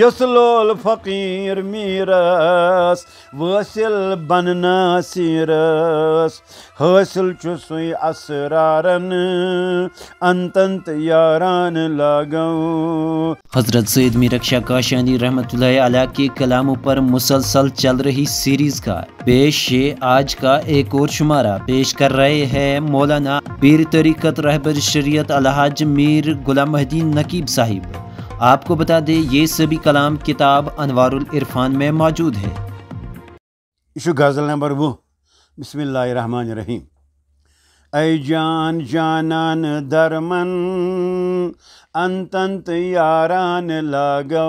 یسلول فقیر میرس وٲسِل بنہٕ سیٖرس حٲصِل چھُ سُے اسرارن انتن یاران हजरत सैद मीरक शाह काशानी रहमत आला के कलामों पर मुसलसल चल रही सीरीज का पेश है आज का एक और शुमारा पेश कर रहे हैं मौलाना पीर तरीकत रहबर शरीयत अलहाज मीर गुलाम महदीन नकीब साहिब आपको बता दें ये सभी कलाम किताब अनवारुल इरफान में मौजूद है इशु गज़ल नंबर वो बसमान रहीम ऐ जान जानान दरमन अंतंत यारान लागो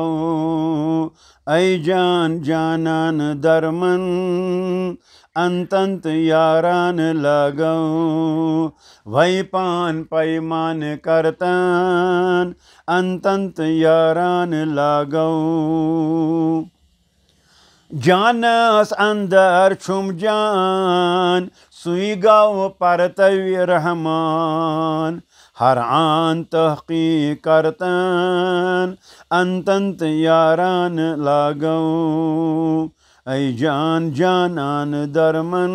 ऐ जान जानान दरमन अंतंत यारान लगऊ वही पान पैमान करतन अंतंत यारान लगऊ जानस अंदर छुम जान सुई गौ परतवी रहमान हर आन तहकी करतन अंतंत यारान लागऊ ऐ जान जानान दरमन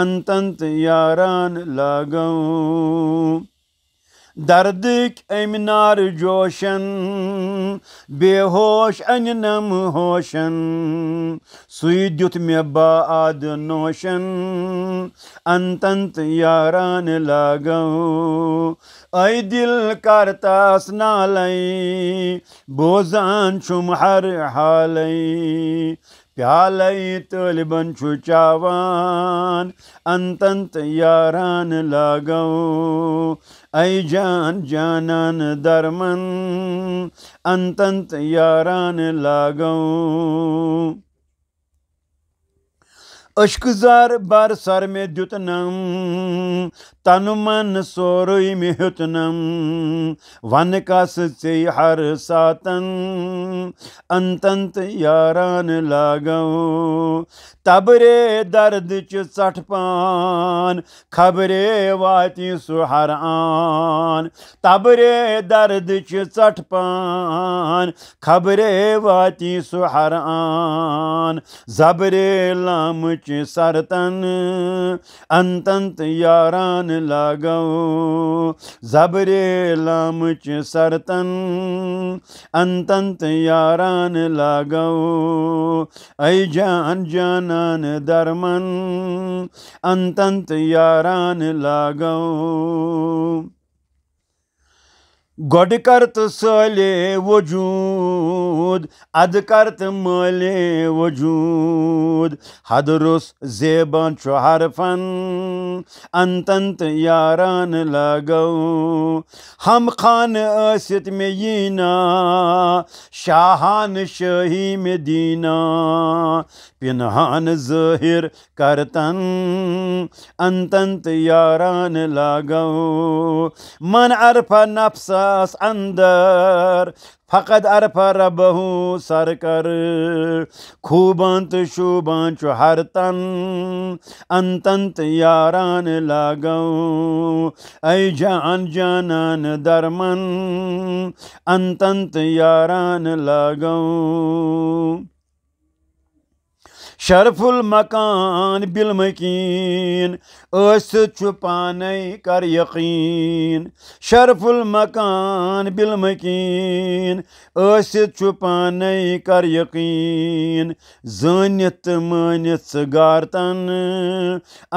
अंत यारान लागू दर्द अम नार जोशन बेहोश अनम होशन सुई दुत मे बाद नोशन अंतंत यारान लागो ऐ दिल करतास नालई बोजान छुम हर हाल प्यालई तलबन छु चावान अंतंत यारान लागो ऐ जान जानन दरमन अंतंत यारान लागो अशकजार बार सर मे दुतनम तन मन सोरई मे हुतनम वन का चे हर सातन अंतंत यारान लागो तबरे दर्द च सठ पान खबरे वाती सुहर आन तबरे दर्द च सठ पान खबरे वाती सुहर आन जबरे लाम बिच सरतन अंतंत यारान लागो जबरे लाम च सरतन अंतंत यारान लागो ऐ जान जानन दरमन अंतंत यारान लागो گۄڈٕ کر تہٕ سٲلے وجوٗد اَدٕ کر تہٕ مٲلے وجوٗد حدٕ روٚس زیبان چھُ حرفن انتن تہٕ یاران لگو ہم خانہٕ ٲسِتھ مےٚ ییٖنا شاہانہٕ شٲہی مےٚ دیٖنا پِنہانہٕ ظٲہِر کرتن انتن تہٕ یاران لگو من عرفہ نفسہ नास अंदर फ़कत अरफ रबहू सर कर खूबंत शूबं चु हर तन अंतंत यारान लागऊ ऐ जान जानन दरमन अंतंत यारान लागऊ شرف المکان بالمکین اس چھپانے کر یقین شرف المکان بالمکین اس چھپانے کر یقین زنت مانت گارتن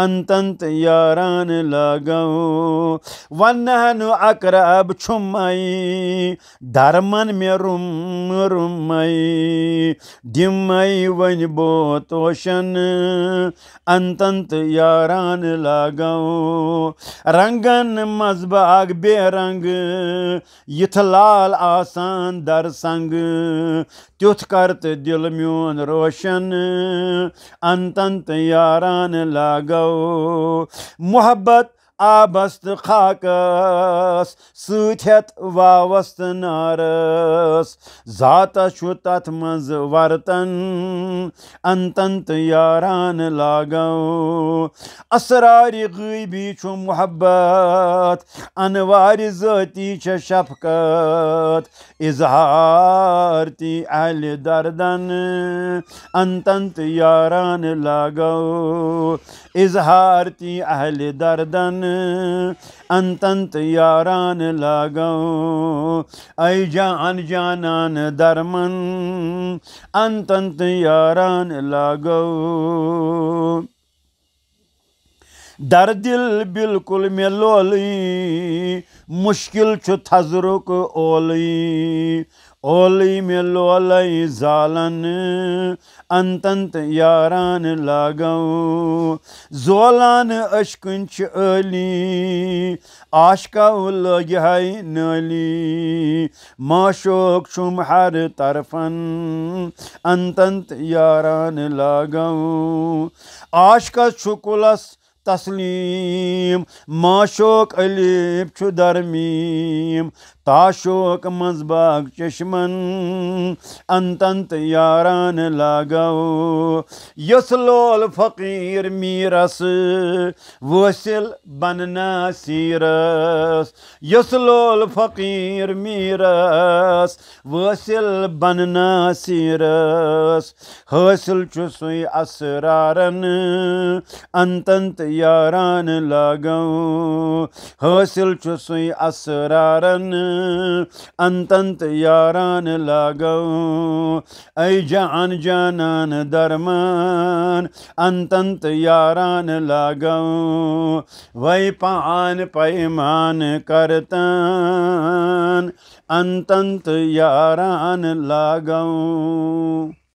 انتنت یاران لاگو ونہن اقرب چھمائی درمن میں رم رمائی دمائی ون بوتو तोशन अंतंत यारान लागो रंगन मजबाग बेरंग यथ लाल आसान दर संग त्युथ करत दिल म्योन रोशन अंतंत यारान लागो मोहब्बत آبس تو خاکس ستھ واوس تو نارس ذاتس تت مز ورتن انتن تو یاران لاگو اسرار غیبی چھ محبت انوار ذاتی چھ شفقت اظہار تی اہل دردن انتن تو یاران لاگو اظہار تی اہل دردن अंतंत यारान लागो ऐ जान जानान दरमन अंतंत यारान लागो दर दिल बिल्कुल मिलोली मुश्किल थजरुक ओल ओली मिलो अलई ज़ालन अंतंत यारान लागो जोलान अशकुन अली आशका लगे हाय नली माशोक शुम हर तरफन अंतंत यारान लागो आशका शुकुलस تسلیٖم ماشوق علیٖب چھُ درمیٖم تاشوق منٛز باغ چشمن انتن تہٕ یاران لاگو یُس لول فقیٖر میٖرس وٲصِل بننا سیٖرس یُس لول فقیٖر میٖرس وٲصِل بننا سیٖرس حٲصِل چھُ سُے اسرارن انتن تہٕ یاران لاگو حٲصِل چھُ سُے اَسرارَن انتنت یاران لاگو اے جان جانان درمان انتنت یاران لاگو وَے پان پیمان کرتان انتنت یاران لاگو